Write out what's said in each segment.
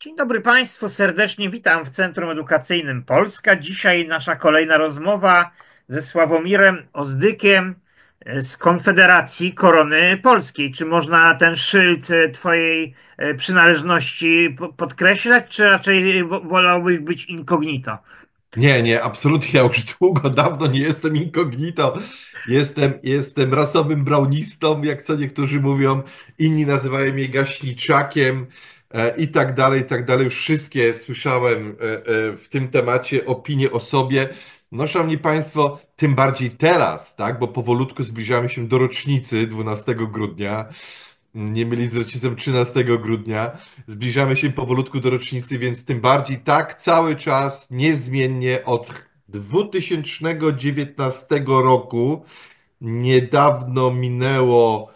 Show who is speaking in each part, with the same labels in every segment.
Speaker 1: Dzień dobry Państwu, serdecznie witam w Centrum Edukacyjnym Polska. Dzisiaj nasza kolejna rozmowa ze Sławomirem Ozdykiem e, z Konfederacji Korony Polskiej. Czy można ten szyld e, Twojej e, przynależności podkreślać, czy raczej wolałbyś być inkognito?
Speaker 2: Nie, nie, absolutnie. Ja już długo, dawno nie jestem inkognito. Jestem, jestem rasowym braunistą, jak co niektórzy mówią. Inni nazywają mnie gaśniczakiem. E, i tak dalej, i tak dalej. Już wszystkie słyszałem e, e, w tym temacie opinie o sobie. No, szanowni Państwo, tym bardziej teraz, tak, bo powolutku zbliżamy się do rocznicy 12 grudnia. Nie mylić z rocznicą 13 grudnia. Zbliżamy się powolutku do rocznicy, więc tym bardziej tak cały czas niezmiennie od 2019 roku niedawno minęło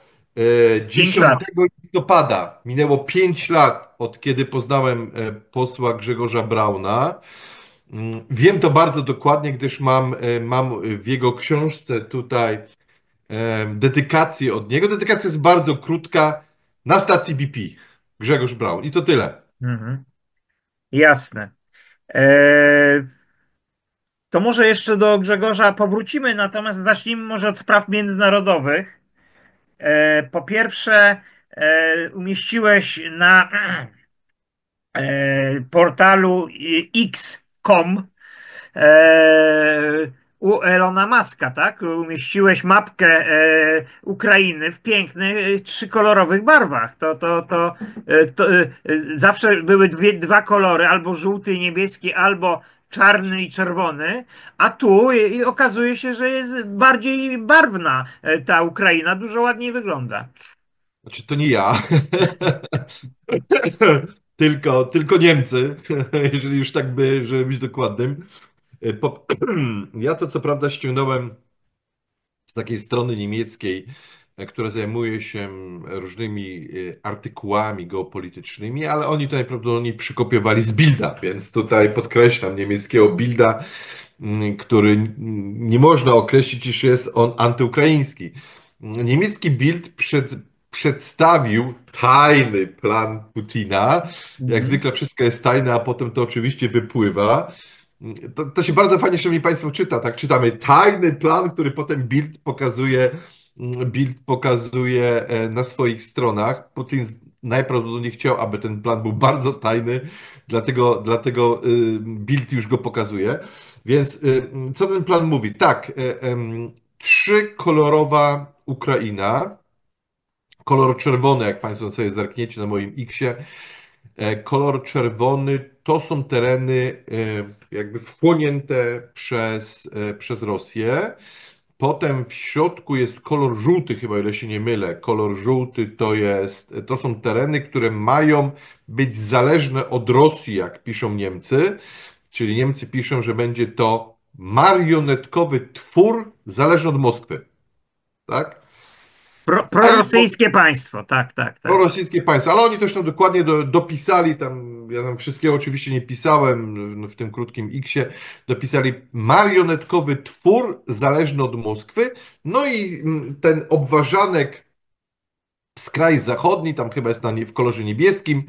Speaker 2: 10 listopada minęło 5 lat od kiedy poznałem e, posła Grzegorza Brauna. Mm, wiem to bardzo dokładnie, gdyż mam, e, mam w jego książce tutaj e, dedykację od niego. Dedykacja jest bardzo krótka
Speaker 1: na stacji BP. Grzegorz Braun. I to tyle. Mhm. Jasne. to może jeszcze do Grzegorza powrócimy, natomiast zacznijmy może od spraw międzynarodowych. po pierwsze, E, umieściłeś na e, portalu e, x.com u Elona Maska, tak? Umieściłeś mapkę Ukrainy w pięknych, trzykolorowych barwach. To, to, to, to zawsze były dwie, dwa kolory, albo żółty i niebieski, albo czarny i czerwony, a tu okazuje się, że jest bardziej barwna ta Ukraina, dużo ładniej wygląda.
Speaker 2: Znaczy, to nie ja, tylko, tylko Niemcy, jeżeli już tak by, żeby być dokładnym. E, ja to co prawda ściągnąłem z takiej strony niemieckiej, e, która zajmuje się różnymi e, artykułami geopolitycznymi, ale oni to najprawdopodobniej przykopiowali z Bilda, więc tutaj podkreślam niemieckiego Bilda, mm, który nie można określić, iż jest on antyukraiński. Niemiecki Bild przed przedstawił tajny plan Putina. Jak mhm. zwykle wszystko jest tajne, a potem to oczywiście wypływa. To, to się bardzo fajnie, szanowni państwo, czyta. Tak czytamy tajny plan, który potem Bild pokazuje, mm, Bild pokazuje e, na swoich stronach. Putin najprawdopodobniej chciał, aby ten plan był bardzo tajny, dlatego, dlatego y, Bild już go pokazuje. Więc y, co ten plan mówi? Tak, e, trzykolorowa Ukraina, kolor czerwony, jak Państwo sobie zerkniecie na moim X-ie, e, kolor czerwony to są tereny e, jakby wchłonięte przez, e, przez Rosję. Potem w środku jest kolor żółty, chyba ile się nie mylę. Kolor żółty to, jest, to są tereny, które mają być zależne od Rosji, jak piszą Niemcy. Czyli Niemcy piszą, że będzie to marionetkowy twór zależny od Moskwy. Tak? Pro, prorosyjskie
Speaker 1: państwo, tak, tak, tak. Prorosyjskie państwo, ale
Speaker 2: oni też tam dokładnie do, dopisali, tam, ja tam wszystkiego oczywiście nie pisałem no, w tym krótkim X-ie, dopisali marionetkowy twór zależny od Moskwy, no i mm, ten obważanek z kraju zachodni, tam chyba jest na, w kolorze niebieskim.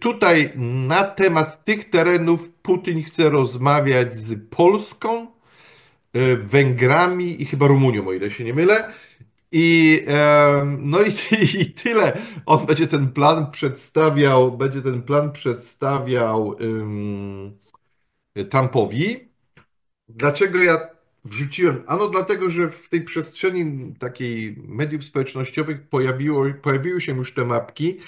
Speaker 2: Tutaj na temat tych terenów Putin chce rozmawiać z Polską, e, Węgrami i chyba Rumunią, o ile się nie mylę. I, no i, i, tyle. On będzie ten plan przedstawiał, będzie ten plan przedstawiał um, Trumpowi. Dlaczego ja wrzuciłem? Ano dlatego, że w tej przestrzeni takiej mediów społecznościowych pojawiło, pojawiły się już te mapki,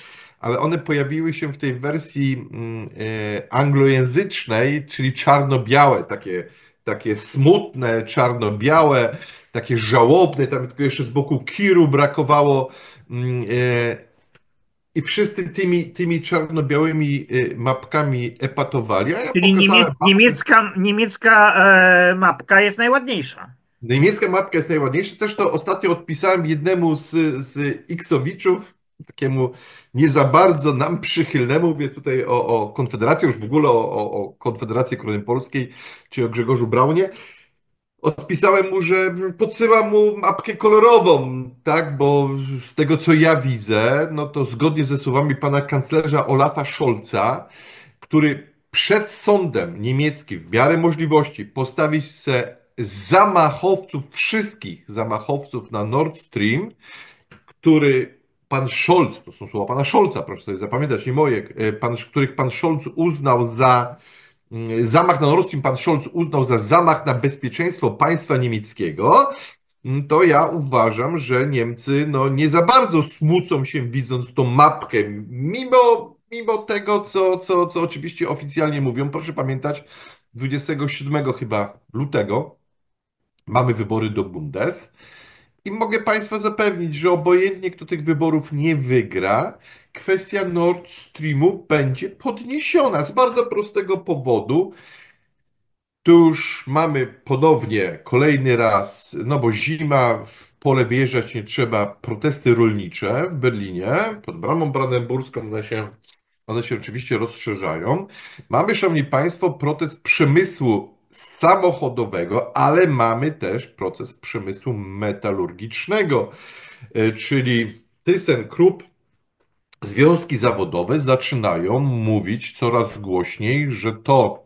Speaker 2: ale one pojawiły się w tej wersji mm, e, anglojęzycznej, czyli czarno-białe takie takie smutne, czarno-białe, takie żałobne, tam tylko jeszcze z boku Kiru brakowało. Mm, e, I wszyscy tymi, tymi czarno-białymi e, mapkami epatowali. A ja Czyli niemie niemiecka, niemiecka e, mapka jest najładniejsza. Niemiecka mapka jest najładniejsza. Też to ostatnio odpisałem jednemu z, z X-owiczów, takiemu nie za bardzo nam przychylnemu, mówię tutaj o, o Konfederacji, już w ogóle o, o, o Konfederacji Korony Polskiej, czy o Grzegorzu Braunie, odpisałem mu, że podsyłam mu mapkę kolorową, tak, bo z tego co ja widzę, no to zgodnie ze słowami pana kanclerza Olafa Scholza, który przed sądem niemieckim w miarę możliwości postawić se zamachowców, wszystkich zamachowców na Nord Stream, który pan Scholz, to są słowa pana Scholza, proszę sobie zapamiętać, nie moje, e, pan, których pan Scholz uznał za mm, zamach na Nord Stream, pan Scholz uznał za zamach na bezpieczeństwo państwa niemieckiego, mm, to ja uważam, że Niemcy no, nie za bardzo smucą się widząc tą mapkę, mimo, mimo tego, co, co, co oczywiście oficjalnie mówią. Proszę pamiętać, 27 chyba lutego mamy wybory do Bundes. I mogę Państwa zapewnić, że obojętnie kto tych wyborów nie wygra, kwestia Nord Streamu będzie podniesiona z bardzo prostego powodu. Tu już mamy ponownie kolejny raz, no bo zima, w pole wyjeżdżać nie trzeba, protesty rolnicze w Berlinie, pod bramą brandenburską one się, one się oczywiście rozszerzają. Mamy, Szanowni Państwo, protest przemysłu samochodowego, ale mamy też proces przemysłu metalurgicznego, e, czyli ThyssenKrupp związki zawodowe zaczynają mówić coraz głośniej, że to,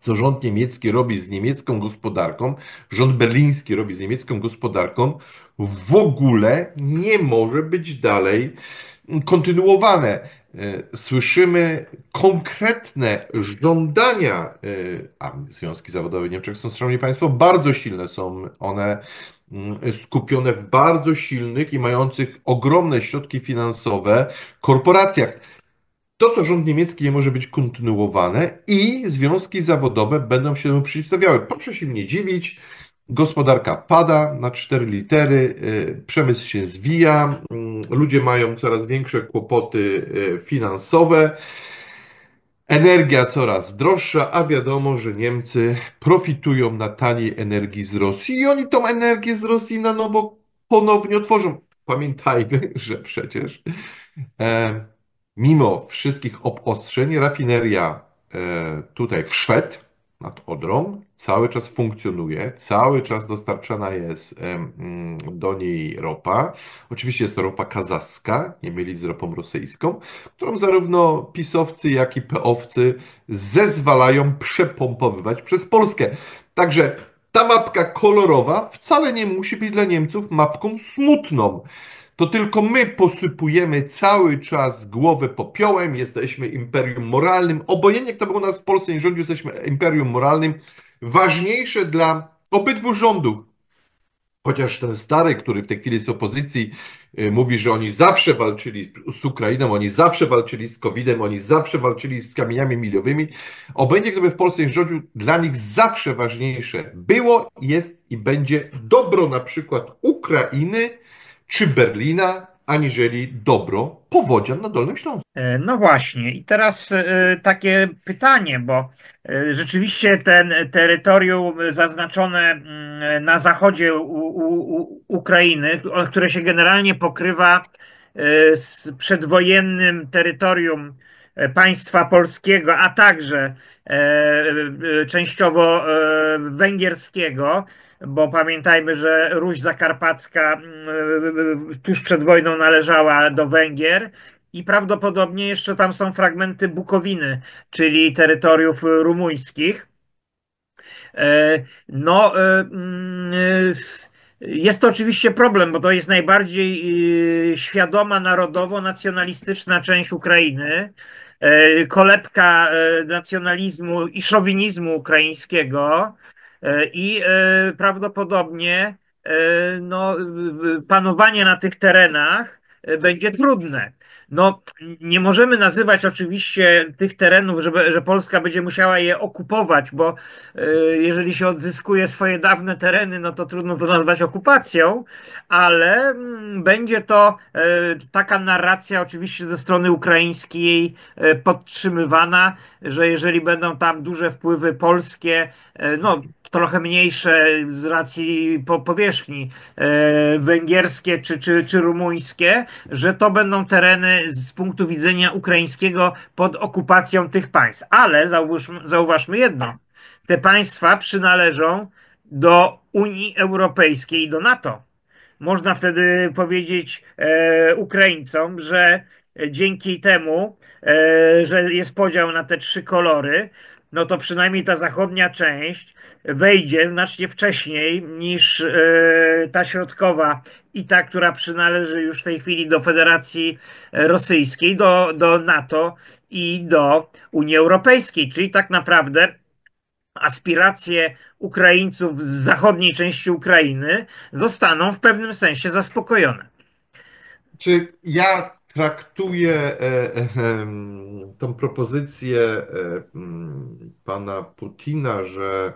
Speaker 2: co rząd niemiecki robi z niemiecką gospodarką, rząd berliński robi z niemiecką gospodarką, w ogóle nie może być dalej kontynuowane. E, słyszymy konkretne żądania, e, a związki zawodowe Niemczech są, szanowni państwo, bardzo silne są one mm, skupione w bardzo silnych i mających ogromne środki finansowe korporacjach. To, co rząd niemiecki nie może być kontynuowane i związki zawodowe będą się temu przeciwstawiały. Proszę się mnie dziwić, Gospodarka pada na cztery litery, y, przemysł się zwija, mm, ludzie mają coraz większe kłopoty y, finansowe, energia coraz droższa, a wiadomo, że Niemcy profitują na taniej energii z Rosji i oni tą energię z Rosji na nowo ponownie otworzą. Pamiętajmy, że przecież e, mimo wszystkich obostrzeń rafineria e, tutaj w Szwed, nad Odrą, cały czas funkcjonuje, cały czas dostarczana jest mm, do niej ropa. Oczywiście jest to ropa kazaska, nie mylić z ropą rosyjską, którą zarówno pisowcy, jak i peowcy zezwalają przepompowywać przez Polskę. Także ta mapka kolorowa wcale nie musi być dla Niemców mapką smutną to tylko my posypujemy cały czas głowę popiołem, jesteśmy imperium moralnym. Obojętnie kto był u nas w Polsce nie rządził, jesteśmy imperium moralnym. Ważniejsze dla obydwu rządów, chociaż ten stary, który w tej chwili jest opozycji, y, mówi, że oni zawsze walczyli z Ukrainą, oni zawsze walczyli z COVID-em, oni zawsze walczyli z kamieniami milowymi. Obojętnie kto by w Polsce nie rządził, dla nich zawsze ważniejsze było, jest i będzie dobro na przykład Ukrainy, czy Berlina, aniżeli dobro powodzian na
Speaker 1: Dolnym Śląsku. E, no właśnie, i teraz e, takie pytanie, bo e, rzeczywiście ten terytorium zaznaczone mm, na zachodzie u, u, u Ukrainy, które się generalnie pokrywa z przedwojennym terytorium państwa polskiego, a także częściowo węgierskiego, bo pamiętajmy, że Ruś Zakarpacka mm, y, y, tuż przed wojną należała do Węgier i prawdopodobnie jeszcze tam są fragmenty Bukowiny, czyli terytoriów rumuńskich. E, no, e, mm, y, jest to oczywiście problem, bo to jest najbardziej świadoma narodowo-nacjonalistyczna część Ukrainy e, kolebka nacjonalizmu i szowinizmu ukraińskiego. E, I e, prawdopodobnie e, no, panowanie na tych terenach będzie trudne. No, nie możemy nazywać oczywiście tych terenów, żeby, że Polska będzie musiała je okupować, bo e, jeżeli się odzyskuje swoje dawne tereny, no to trudno to nazwać okupacją, ale mm, będzie to e, taka narracja oczywiście ze strony ukraińskiej e, podtrzymywana, że jeżeli będą tam duże wpływy polskie, no trochę mniejsze z racji po powierzchni węgierskie czy, czy, czy rumuńskie, że to będą tereny z punktu widzenia ukraińskiego pod okupacją tych państw. Ale zauważmy, zauważmy jedno: te państwa przynależą do Unii Europejskiej i do NATO. Można wtedy powiedzieć e, Ukraińcom, że dzięki temu, e, że jest podział na te trzy kolory, no to przynajmniej ta zachodnia część wejdzie znacznie wcześniej niż e, ta środkowa i ta, która przynależy już w tej chwili do Federacji Rosyjskiej, do, do NATO i do Unii Europejskiej. Czyli tak naprawdę aspiracje Ukraińców z zachodniej części Ukrainy zostaną w pewnym sensie zaspokojone. Czy ja
Speaker 2: traktuję e, e, tą propozycję e, pana Putina, że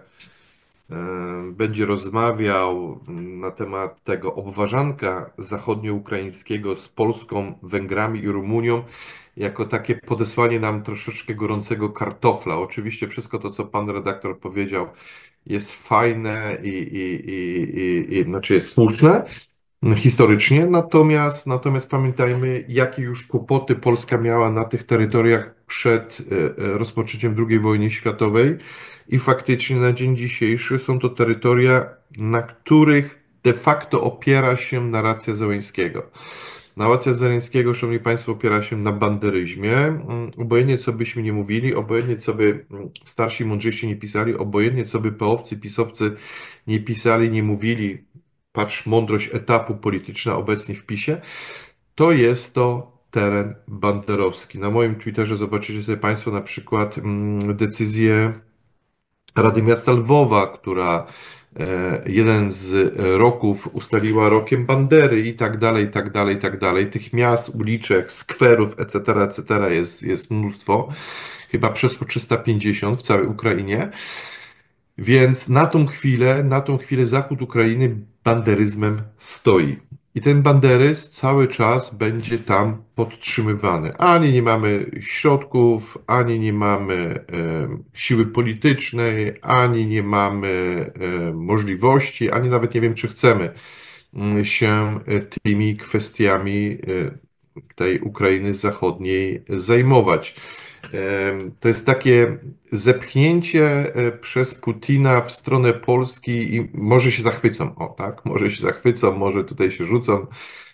Speaker 2: będzie rozmawiał mm, na temat tego obważanka zachodnioukraińskiego z Polską, Węgrami i Rumunią, jako takie podesłanie nam troszeczkę gorącego kartofla. Oczywiście wszystko to, co pan redaktor powiedział, jest fajne i, i, i, i, znaczy jest smutne historycznie, natomiast, natomiast pamiętajmy, jakie już kłopoty Polska miała na tych terytoriach przed e, e, rozpoczęciem II wojny światowej i faktycznie na dzień dzisiejszy są to terytoria, na których de facto opiera się narracja Zełeńskiego. Narracja Zelenskiego, szanowni państwo, opiera się na banderyzmie. Mm, obojętnie co byśmy nie mówili, obojętnie co by mm, starsi mądrzyści nie pisali, obojętnie co by peowcy, pisowcy nie pisali, nie mówili, patrz mądrość etapu polityczna obecnie w PiSie, to jest to teren banderowski. Na moim Twitterze zobaczycie sobie państwo na przykład mm, decyzję Rady Miasta Lwowa, która e, jeden z roków ustaliła rokiem Bandery i tak dalej, i tak dalej, i tak dalej. Tych miast, uliczek, skwerów, etc., etc. jest, jest mnóstwo. Chyba przez 350 w całej Ukrainie. Więc na tą chwilę, na tą chwilę zachód Ukrainy banderyzmem stoi. I ten banderys cały czas będzie tam podtrzymywany. Ani nie mamy środków, ani nie mamy siły politycznej, ani nie mamy możliwości, ani nawet nie wiem, czy chcemy mm, się e, tymi kwestiami e, tej Ukrainy Zachodniej zajmować. To jest takie zepchnięcie e, przez Putina w stronę Polski i może się zachwycą, o tak, może się zachwycą, może tutaj się rzucą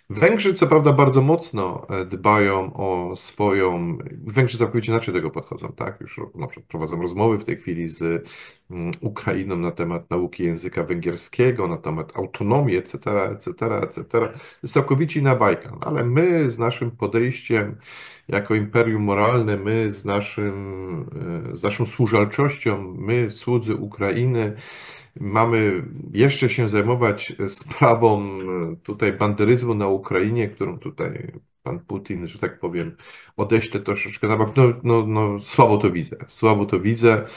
Speaker 2: Węgrzy co prawda bardzo mocno e, dbają o swoją. Węgrzy całkowicie inaczej do tego podchodzą, tak? Już na przykład prowadzą rozmowy w tej chwili z mm, Ukrainą na temat nauki języka węgierskiego, na temat autonomii, etc., etc., etc. Całkowicie na bajkę, no, ale my z naszym podejściem jako imperium moralne, my z, naszym, e, z naszą służalczością, my, słudzy Ukrainy, mamy jeszcze się zajmować sprawą e, tutaj banderyzmu na Ukrainie, którą tutaj pan Putin, że tak powiem, odeśle troszeczkę na bok. No, no, no słabo to widzę, słabo to widzę.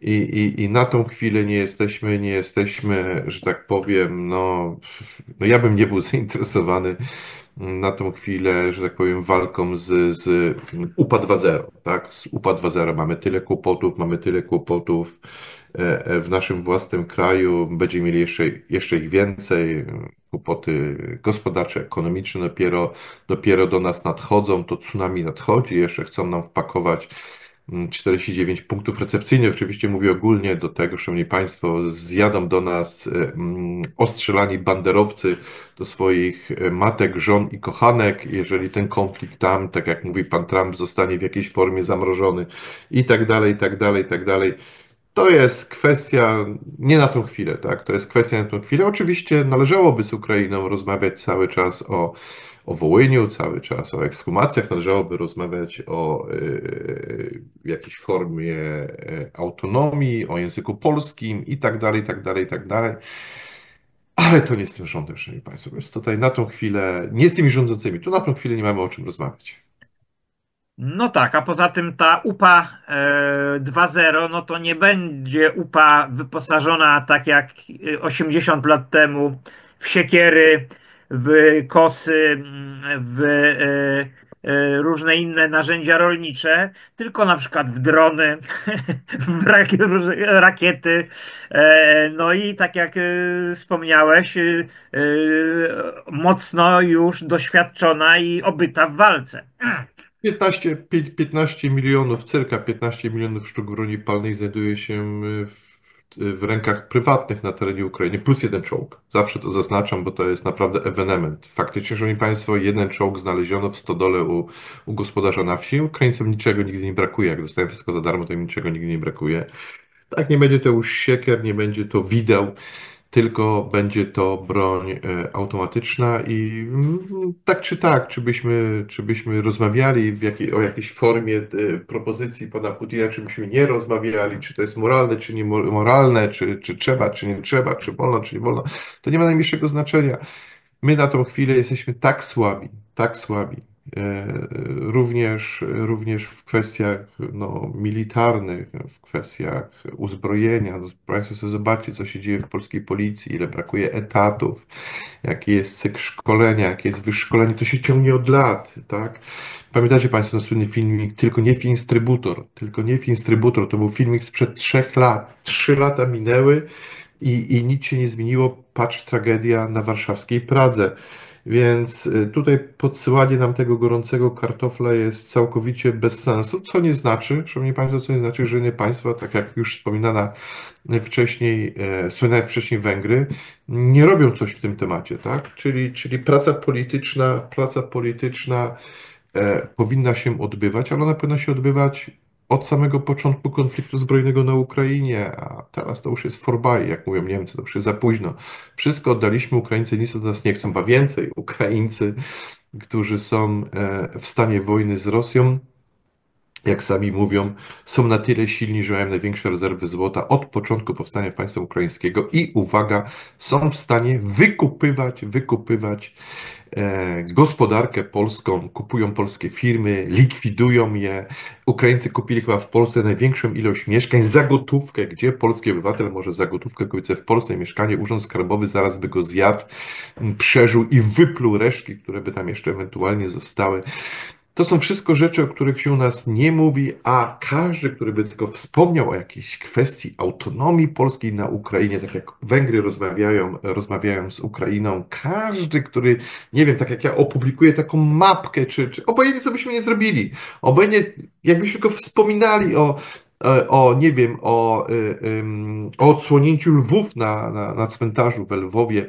Speaker 2: I, i, I na tą chwilę nie jesteśmy, nie jesteśmy, że tak powiem, no, no ja bym nie był zainteresowany na tą chwilę, że tak powiem, walką z, z UPA 2.0. Tak? Z UPA 2.0 mamy tyle kłopotów, mamy tyle kłopotów e, e, w naszym własnym kraju, będziemy mieli jeszcze, jeszcze ich więcej, kłopoty gospodarcze, ekonomiczne dopiero, dopiero do nas nadchodzą, to tsunami nadchodzi, jeszcze chcą nam wpakować 49 punktów recepcyjnych. Oczywiście mówię ogólnie do tego, Szanowni Państwo, zjadą do nas mm, ostrzelani banderowcy do swoich e, matek, żon i kochanek, jeżeli ten konflikt tam, tak jak mówi Pan Trump, zostanie w jakiejś formie zamrożony i tak dalej, i tak dalej, i tak dalej. To jest kwestia nie na tą chwilę, tak? To jest kwestia na tą chwilę. Oczywiście należałoby z Ukrainą rozmawiać cały czas o o Wołyniu cały czas, o ekshumacjach, należałoby rozmawiać o y, jakiejś formie e, autonomii, o języku polskim i tak dalej, i tak dalej, i tak dalej. Ale to nie z tym rządem, szanowni państwo. Więc tutaj na tą chwilę, nie z tymi rządzącymi, tu na tą chwilę nie mamy o czym rozmawiać.
Speaker 1: No tak, a poza tym ta UPA 2.0, no to nie będzie UPA wyposażona tak jak 80 lat temu w siekiery, w kosy, mm, w e, e, różne inne narzędzia rolnicze, tylko na przykład w drony, w rakiety. E, no i tak jak wspomniałeś, mocno już doświadczona i obyta w walce.
Speaker 2: 15, 15 milionów, cerca 15 milionów sztuk broni palnej znajduje się w Y, w rękach prywatnych na terenie Ukrainy, plus jeden czołg. Zawsze to zaznaczam, bo to jest naprawdę ewenement. Faktycznie, szanowni państwo, jeden czołg znaleziono w stodole u, u gospodarza na wsi. Ukraińcom niczego nigdy nie brakuje. Jak dostają wszystko za darmo, to im niczego nigdy nie brakuje. Tak, nie będzie to już siekier, nie będzie to wideł, tylko będzie to broń e, automatyczna i mm, tak czy tak, czy byśmy, czy byśmy rozmawiali jakiej, o jakiejś formie e, propozycji pana Putina, czy byśmy nie rozmawiali, czy to jest moralne, czy niemoralne, czy, czy trzeba, czy nie trzeba, czy wolno, czy nie wolno, to nie ma najmniejszego znaczenia. My na tą chwilę jesteśmy tak słabi, tak słabi, E, również, również w kwestiach no, militarnych, w kwestiach uzbrojenia. No, Państwo sobie zobaczcie, co się dzieje w polskiej policji, ile brakuje etatów, jaki jest cykl szkolenia, jakie jest wyszkolenie. To się ciągnie od lat. Tak? Pamiętacie Państwo na słynny filmik Tylko nie Finstrybutor. Tylko nie Finstrybutor. To był filmik sprzed trzech lat. Trzy lata minęły i, i nic się nie zmieniło. Patrz, tragedia na warszawskiej Pradze. Więc y, tutaj podsyłanie nam tego gorącego kartofla jest całkowicie bez sensu, co nie znaczy, szanowni państwo, co nie znaczy, że nie państwa, tak jak już wspominana wcześniej, e, wspominałem wcześniej Węgry, nie robią coś w tym temacie, tak? Czyli, czyli praca polityczna, praca polityczna e, powinna się odbywać, ale ona powinna się odbywać od samego początku konfliktu zbrojnego na Ukrainie, a teraz to już jest forbaj, jak mówią Niemcy, to już jest za późno. Wszystko oddaliśmy, Ukraińcy nic od nas nie chcą, a więcej, Ukraińcy, którzy są e, w stanie wojny z Rosją, jak sami mówią, są na tyle silni, że mają największe rezerwy złota od początku powstania państwa ukraińskiego i uwaga, są w stanie wykupywać, wykupywać e, gospodarkę polską, kupują polskie firmy, likwidują je. Ukraińcy kupili chyba w Polsce największą ilość mieszkań za gotówkę, gdzie polski obywatel może za gotówkę kupić w Polsce mieszkanie, urząd skarbowy zaraz by go zjadł, przeżył i wypluł resztki, które by tam jeszcze ewentualnie zostały. To są wszystko rzeczy, o których się u nas nie mówi, a każdy, który by tylko wspomniał o jakiejś kwestii autonomii polskiej na Ukrainie, tak jak Węgry rozmawiają, rozmawiają z Ukrainą, każdy, który, nie wiem, tak jak ja opublikuję taką mapkę, czy, czy obojętnie co byśmy nie zrobili, obojętnie jakbyśmy tylko wspominali o, e, o nie wiem, o, e, o odsłonięciu lwów na, na, na cmentarzu we Lwowie,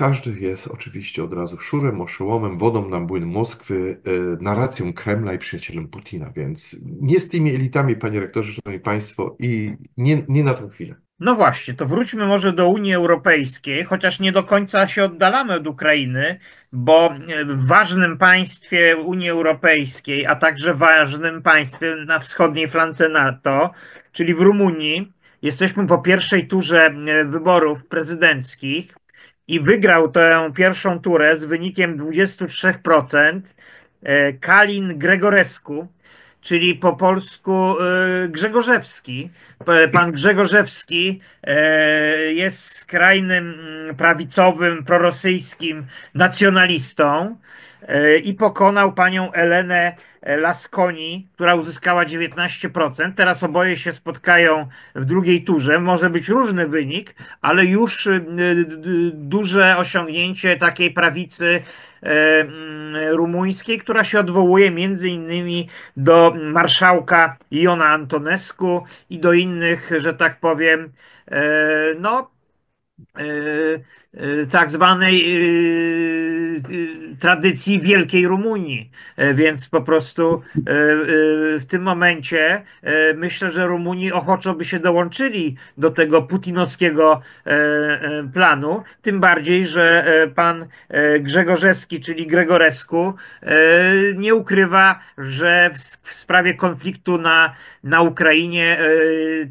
Speaker 2: każdy jest oczywiście od razu szurem, oszołomem, wodą na błyn Moskwy, e, narracją Kremla i przyjacielem Putina, więc nie z tymi elitami, panie rektorze, szanowni państwo, i nie, nie na tą chwilę.
Speaker 1: No właśnie, to wróćmy może do Unii Europejskiej, chociaż nie do końca się oddalamy od Ukrainy, bo e, w ważnym państwie Unii Europejskiej, a także ważnym państwie na wschodniej flance NATO, czyli w Rumunii, jesteśmy po pierwszej turze e, wyborów prezydenckich i wygrał tę pierwszą turę z wynikiem 23%. E, Kalin Gregoresku, czyli po polsku e, Grzegorzewski. Pan Grzegorzewski e, jest skrajnym mm, prawicowym, prorosyjskim nacjonalistą. E, i pokonał panią Elenę e, Lasconi, która uzyskała 19%. Teraz oboje się spotkają w drugiej turze. Może być różny wynik, ale już e, duże osiągnięcie takiej prawicy mm, rumuńskiej, która się odwołuje między innymi do marszałka Iona Antonescu i do innych, że tak powiem, no E, e, tak zwanej e, tradycji Wielkiej Rumunii. Więc po prostu w tym momencie myślę, że Rumuni ochoczo by się dołączyli do tego putinowskiego planu. Tym bardziej, że pan Grzegorzewski, czyli Gregoresku, nie ukrywa, że w sprawie konfliktu na, na Ukrainie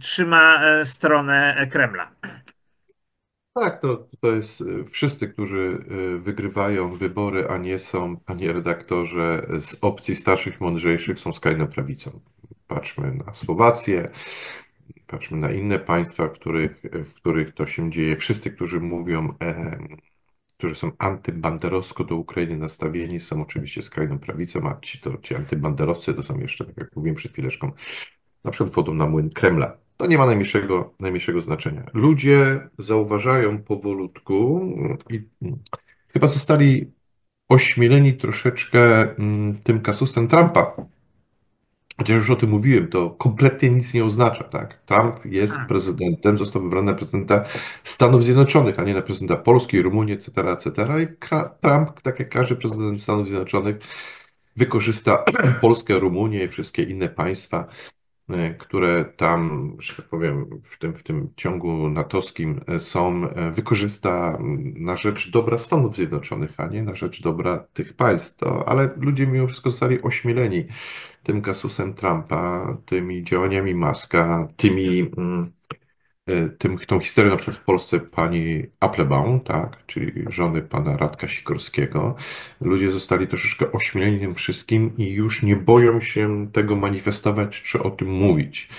Speaker 1: trzyma stronę Kremla.
Speaker 2: Tak, to, to jest y, wszyscy, którzy y, wygrywają wybory, a nie są, panie redaktorze y, z opcji starszych, mądrzejszych, są skrajną prawicą. Patrzmy na Słowację, patrzmy na inne państwa, w których, w których to się dzieje. Wszyscy, którzy mówią, e, którzy są antybanderowsko do Ukrainy nastawieni, są oczywiście skrajną prawicą, a ci, to, ci antybanderowcy to są jeszcze, tak jak mówiłem przed chwileczką, na przykład wodą na młyn Kremla to nie ma najmniejszego, najmniejszego znaczenia. Ludzie zauważają powolutku i mm, chyba zostali ośmieleni troszeczkę mm, tym kasusem Trumpa. Chociaż już o tym mówiłem, to kompletnie nic nie oznacza. Tak? Trump jest hmm. prezydentem, został wybrany na prezydenta Stanów Zjednoczonych, a nie na prezydenta Polski, Rumunii, etc. etc. I Trump, tak jak każdy prezydent Stanów Zjednoczonych, wykorzysta Polskę, Rumunię i wszystkie inne państwa E, które tam, że tak powiem, w tym, w tym ciągu natowskim e, są, e, wykorzysta mm, na rzecz dobra Stanów Zjednoczonych, a nie na rzecz dobra tych państw. To, ale ludzie mimo wszystko zostali ośmieleni tym kasusem Trumpa, tymi działaniami Maska, tymi. Mm, Y, tym, tą historię na przykład w Polsce pani Applebaum, tak, czyli żony pana Radka Sikorskiego, ludzie zostali troszeczkę ośmieleni tym wszystkim i już nie boją się tego manifestować czy o tym mówić.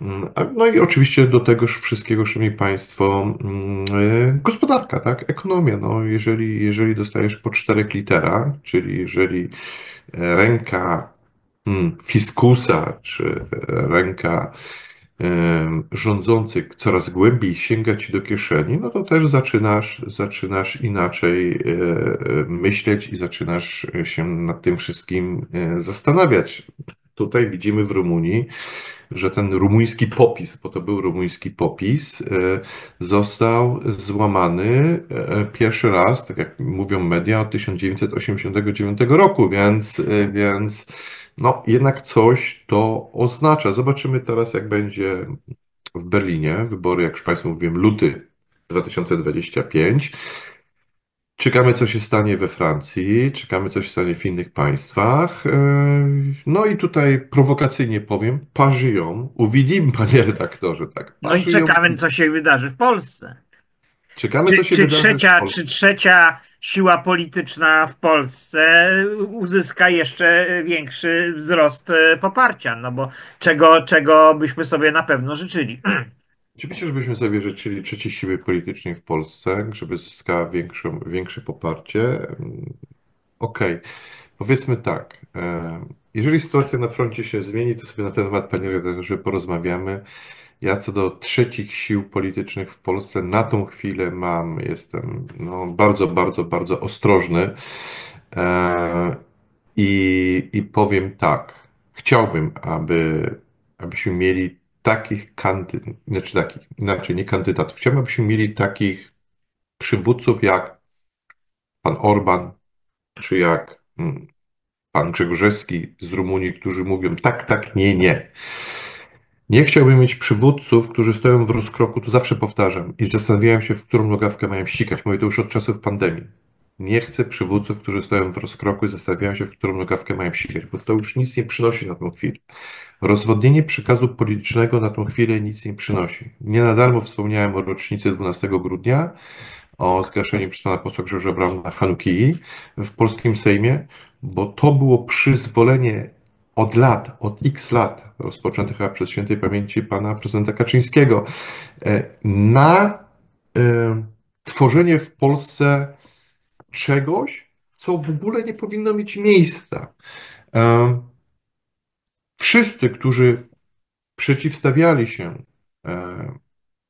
Speaker 2: Mm, no i oczywiście do tegoż wszystkiego, szanowni państwo, mm, y, gospodarka, tak, ekonomia. No, jeżeli, jeżeli dostajesz po czterech literach, czyli jeżeli e, ręka mm, fiskusa czy e, ręka rządzących coraz głębiej sięgać do kieszeni, no to też zaczynasz, zaczynasz inaczej e, myśleć i zaczynasz się nad tym wszystkim e, zastanawiać. Tutaj widzimy w Rumunii, że ten rumuński popis, bo to był rumuński popis, e, został złamany pierwszy raz, tak jak mówią media, od 1989 roku, więc, więc no jednak coś to oznacza. Zobaczymy teraz, jak będzie w Berlinie. Wybory, jak już Państwu mówiłem, luty 2025. Czekamy, co się stanie we Francji, czekamy, co się stanie w innych państwach. E, no i tutaj prowokacyjnie powiem, parzyją, uwidzimy, panie redaktorze, tak. No i czekamy,
Speaker 1: co się wydarzy w Polsce.
Speaker 2: Ciekawe, czy, co się czy trzecia,
Speaker 1: czy trzecia siła polityczna w Polsce uzyska jeszcze większy wzrost e, poparcia, no bo czego, czego byśmy sobie na pewno życzyli.
Speaker 2: Oczywiście, żebyśmy sobie życzyli trzeciej siły politycznej w Polsce, żeby zyskała większą, większe poparcie. Okej, okay. powiedzmy tak. E, jeżeli sytuacja na froncie się zmieni, to sobie na ten temat, panie redaktorze, porozmawiamy. Ja co do trzecich sił politycznych w Polsce na tą chwilę mam, jestem no, bardzo, bardzo, bardzo ostrożny. E, i, I powiem tak, chciałbym, aby, abyśmy mieli takich kandydatów, znaczy takich, inaczej nie kandydatów, chciałbym, abyśmy mieli takich przywódców jak pan Orban, czy jak hmm, pan Grzegorzewski z Rumunii, którzy mówią tak, tak, nie, nie. Nie chciałbym mieć przywódców, którzy stoją w rozkroku, to zawsze powtarzam, i zastanawiałem się, w którą nogawkę mają sikać. Mówię to już od czasów pandemii. Nie chcę przywódców, którzy stoją w rozkroku i zastanawiają się, w którą nogawkę mają sikać, bo to już nic nie przynosi na tą chwilę. Rozwodnienie przekazu politycznego na tą chwilę nic nie przynosi. Nie na darmo wspomniałem o rocznicy 12 grudnia, o zgaszeniu przez pana posła Grzegorza Brauna Hanukii w polskim Sejmie, bo to było przyzwolenie od lat, od x lat, rozpoczętych chyba przez świętej pamięci pana prezydenta Kaczyńskiego, e, na e, tworzenie w Polsce czegoś, co w ogóle nie powinno mieć miejsca. E, wszyscy, którzy przeciwstawiali się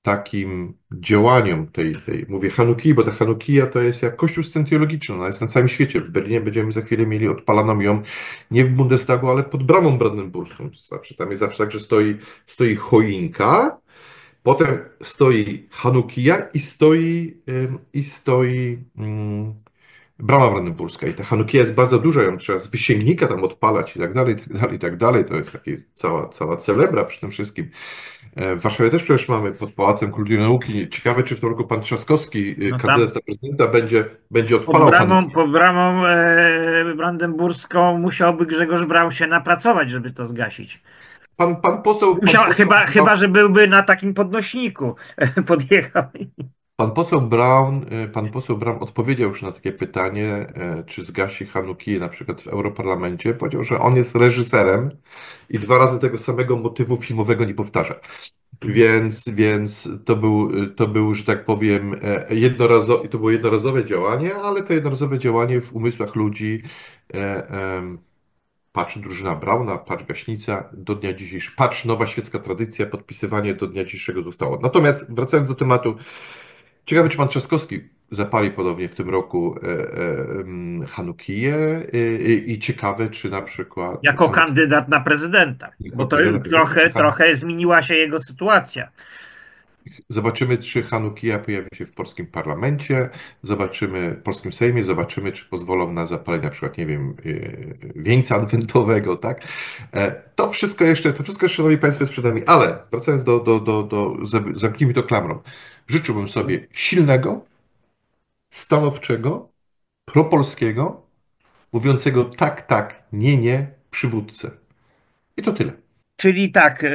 Speaker 2: takim działaniom tej, tej mówię Hanukii, bo ta Hanukija to jest jak kościół stentiologiczny, ona jest na całym świecie. W Berlinie będziemy za chwilę mieli odpalaną ją nie w Bundestagu, ale pod bramą brandenburską. Zawsze, tam jest zawsze tak, że stoi, stoi choinka, potem stoi Hanukija i stoi, i stoi mm, brama brandenburska. I ta Hanukija jest bardzo duża, ją trzeba z wysięgnika tam odpalać i tak dalej, i tak dalej, i tak dalej. To jest taka cała, cała celebra przy tym wszystkim. E, w Warszawie też przecież mamy pod Pałacem Kultury Nauki. Ciekawe, czy w tym roku pan Trzaskowski, e, no tak. kandydat na prezydenta, będzie, będzie odpalał. Pod bramą,
Speaker 1: pod e, bramą brandenburską musiałby Grzegorz Brał się napracować, żeby to zgasić. Pan, pan poseł. Pan Musiał, poseł chyba, pan... chyba, że byłby na takim podnośniku podjechał. Pan poseł Brown,
Speaker 2: y, pan poseł Brown odpowiedział już na takie pytanie, y, czy zgasi Hanuki na przykład w Europarlamencie. Powiedział, że on jest reżyserem i dwa razy tego samego motywu filmowego nie powtarza. Więc, więc to, był, to był, że tak powiem, e, jednorazowe, to było jednorazowe działanie, ale to jednorazowe działanie w umysłach ludzi. E, e, Patrz drużyna Brauna, patrz Gaśnica do dnia dzisiejszego, patrz nowa świecka tradycja, podpisywanie do dnia dzisiejszego zostało. Natomiast wracając do tematu, Ciekawe, czy pan Trzaskowski zapali podobnie w tym roku e, e, e, e, i ciekawe, czy na przykład... Jako
Speaker 1: kandydat na prezydenta, bo to trochę, trochę zmieniła się jego sytuacja.
Speaker 2: Zobaczymy, czy Hanukija pojawi się w polskim parlamencie, zobaczymy w polskim Sejmie, zobaczymy, czy pozwolą na zapalenie na przykład, nie wiem, e, wieńca adwentowego, tak? E, to wszystko jeszcze, to wszystko, szanowni państwo, jest przed nami, ale wracając do, do, do, do zamknijmy to klamrą. Życzyłbym sobie silnego, stanowczego, propolskiego, mówiącego tak, tak, nie, nie, przywódcę. I to tyle.
Speaker 1: Czyli tak, e,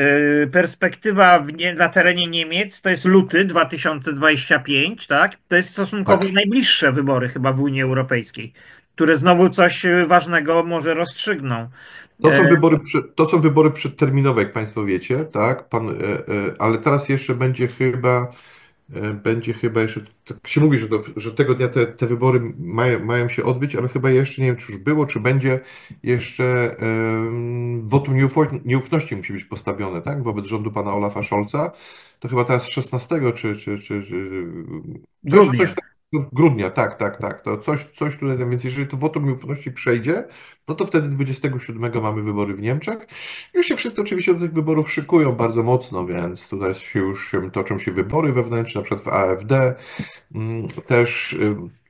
Speaker 1: perspektywa nie, na terenie Niemiec to jest luty 2025, tak? To jest stosunkowo tak. najbliższe wybory chyba w Unii Europejskiej, które znowu coś ważnego może rozstrzygną. To są e, wybory,
Speaker 2: to są wybory przedterminowe, jak Państwo wiecie, tak? Pan, e, ale teraz jeszcze będzie chyba E, będzie chyba jeszcze, tak się mówi, że, że tego dnia te, te wybory mają, mają się odbyć, ale chyba jeszcze, nie wiem czy już było, czy będzie jeszcze um, wotum nieufności musi być postawione, tak, wobec rządu pana Olafa Scholza. To chyba teraz 16 czy... czy, czy, czy coś, coś tak, no, grudnia, tak, tak, tak. To coś, coś tutaj więc jeżeli to wotum nieufności przejdzie, no to wtedy 27 mamy wybory w Niemczech. Już się wszyscy oczywiście do tych wyborów szykują bardzo mocno, więc tutaj się już toczą się wybory wewnętrzne, na przykład w AFD. Mm, też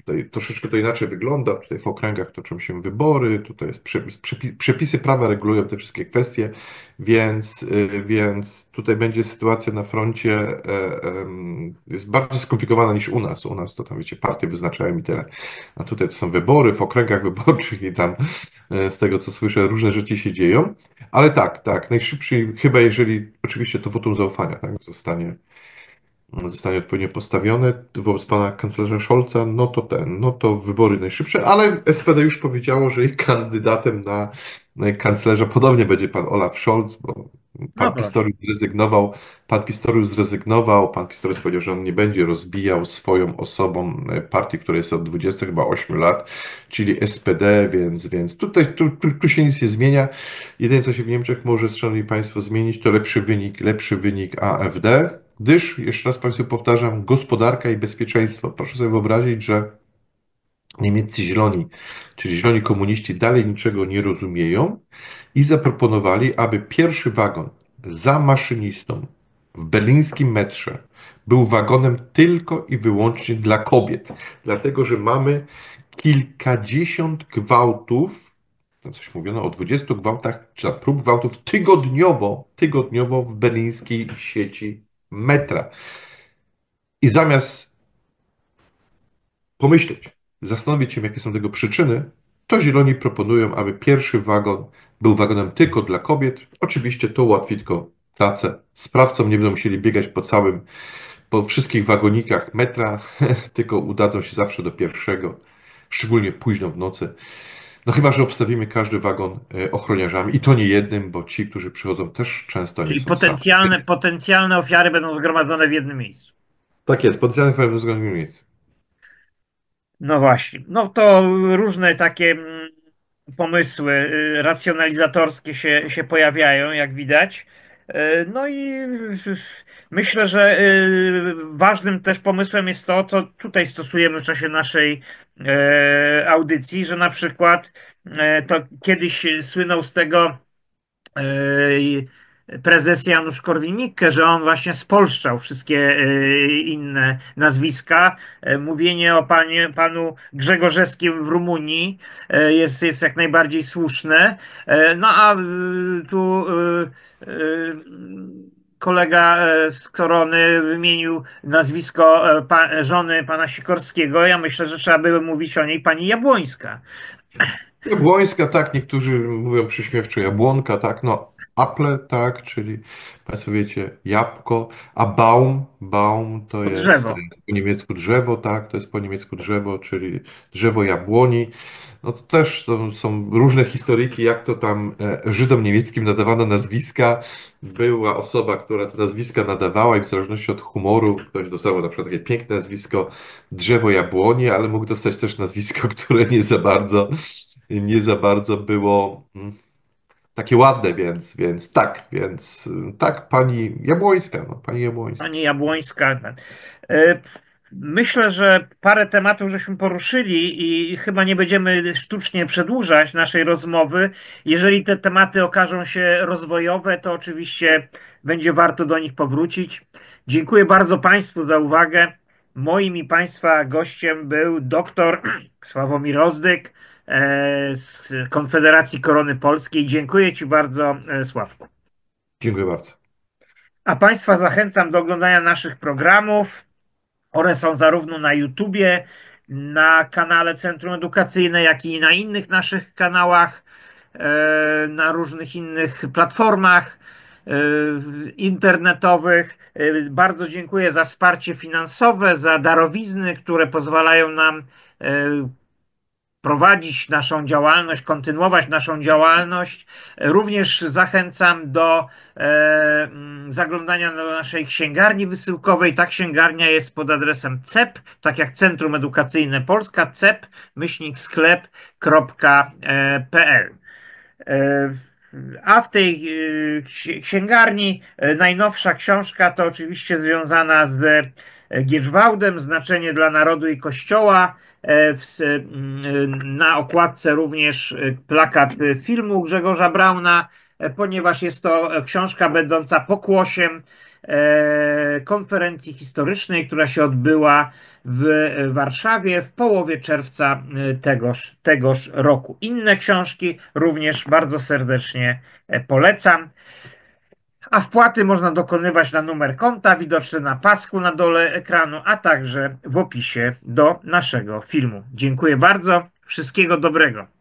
Speaker 2: Tutaj troszeczkę to inaczej wygląda. Tutaj w okręgach toczą się wybory, tutaj jest przepis, przepisy prawa regulują te wszystkie kwestie, więc, y, więc tutaj będzie sytuacja na froncie e, jest bardziej skomplikowana niż u nas. U nas to tam, wiecie, partie wyznaczają i tyle. A tutaj to są wybory w okręgach wyborczych i tam e, z tego, co słyszę, różne rzeczy się dzieją. Ale tak, tak, najszybszy chyba jeżeli oczywiście to wotum zaufania tak, zostanie zostanie odpowiednio postawione wobec pana kanclerza Scholza, no to ten, no to wybory najszybsze, ale SPD już powiedziało, że ich kandydatem na kanclerza podobnie będzie pan Olaf Scholz, bo pan Dobra. Pistorius zrezygnował, pan Pistorius zrezygnował, pan Pistorius powiedział, że on nie będzie rozbijał swoją osobą e, partii, która jest od 20 chyba 8 lat, czyli SPD, więc, więc tutaj tu, tu, tu się nic nie zmienia. Jedyne co się w Niemczech może, szanowni państwo, zmienić to lepszy wynik, lepszy wynik AfD, gdyż, jeszcze raz Państwu powtarzam, gospodarka i bezpieczeństwo. Proszę sobie wyobrazić, że niemieccy zieloni, czyli zieloni komuniści, dalej niczego nie rozumieją i zaproponowali, aby pierwszy wagon za maszynistą w berlińskim metrze był wagonem tylko i wyłącznie dla kobiet, dlatego że mamy kilkadziesiąt gwałtów, tam coś mówiono o 20 gwałtach, czy tam prób gwałtów tygodniowo, tygodniowo w berlińskiej sieci metra. I zamiast pomyśleć, zastanowić się, jakie są tego przyczyny, to Zieloni proponują, aby pierwszy wagon był wagonem tylko dla kobiet. Oczywiście to ułatwi tylko pracę sprawcom, nie będą musieli biegać po całym, po wszystkich wagonikach metra, tylko udadzą się zawsze do pierwszego, szczególnie późno w nocy. No chyba, że obstawimy każdy wagon e, ochroniarzami i to nie jednym, bo ci, którzy przychodzą też często Czyli nie są potencjalne,
Speaker 1: sami. potencjalne ofiary będą zgromadzone w jednym miejscu.
Speaker 2: Tak jest, potencjalne ofiary będą zgromadzone w jednym miejscu.
Speaker 1: No właśnie. No to różne takie mm, pomysły y, racjonalizatorskie się, się pojawiają, jak widać. Y, no i Myślę, że y, ważnym też pomysłem jest to, co tutaj stosujemy w czasie naszej e, audycji, że na przykład e, to kiedyś słynął z tego e, prezes Janusz Korwin-Mikke, że on właśnie spolszczał wszystkie inne nazwiska. Mówienie o panie, panu Grzegorzewskim w Rumunii jest, jest jak najbardziej słuszne. No a y, tu y, kolega e, z Korony wymienił nazwisko e, pa, żony pana Sikorskiego. Ja myślę, że trzeba by mówić o niej pani Jabłońska. Jabłońska,
Speaker 2: tak, niektórzy mówią przyśmiewczo Jabłonka, tak, no. Apple, tak, czyli Państwo wiecie, jabłko, a Baum, Baum to jest drzewo. E, po niemiecku drzewo, tak, to jest po niemiecku drzewo, czyli drzewo jabłoni. No to też to są różne historyki, jak to tam e, Żydom niemieckim nadawano nazwiska. Była osoba, która te nazwiska nadawała i w zależności od humoru ktoś dostał na przykład takie piękne nazwisko drzewo jabłoni, ale mógł dostać też nazwisko, które nie za bardzo, nie za bardzo było mm, takie ładne, więc, więc tak, więc tak, pani Jabłońska, no, pani Jabłońska.
Speaker 1: Pani Jabłońska. Tak. E, myślę, że parę tematów żeśmy poruszyli i chyba nie będziemy sztucznie przedłużać naszej rozmowy. Jeżeli te tematy okażą się rozwojowe, to oczywiście będzie warto do nich powrócić. Dziękuję bardzo Państwu za uwagę. Moim i Państwa gościem był doktor Sławomir Rozdyk, E, z Konfederacji Korony Polskiej. Dziękuję Ci bardzo, e, Sławku. Dziękuję bardzo. A Państwa zachęcam do oglądania naszych programów. One są zarówno na YouTubie, na kanale Centrum Edukacyjne, jak i na innych naszych kanałach, e, na różnych innych platformach internetowych. Bardzo dziękuję za wsparcie finansowe, za darowizny, które pozwalają nam prowadzić naszą działalność, kontynuować naszą działalność. Również zachęcam do e, mm, zaglądania do naszej księgarni wysyłkowej. Ta księgarnia jest pod adresem CEP, tak jak Centrum Edukacyjne Polska, cep sklep.pl. E, e, a w tej księgarni najnowsza książka to oczywiście związana z Gierzwałdem, znaczenie dla narodu i kościoła. E, na okładce również e, plakat filmu Grzegorza Brauna, e, ponieważ jest to książka będąca pokłosiem konferencji historycznej, która się odbyła w Warszawie w połowie czerwca tegoż, tegoż roku. Inne książki również bardzo serdecznie polecam a wpłaty można dokonywać na numer konta widoczny na pasku na dole ekranu, a także w opisie do naszego filmu. Dziękuję bardzo, wszystkiego dobrego.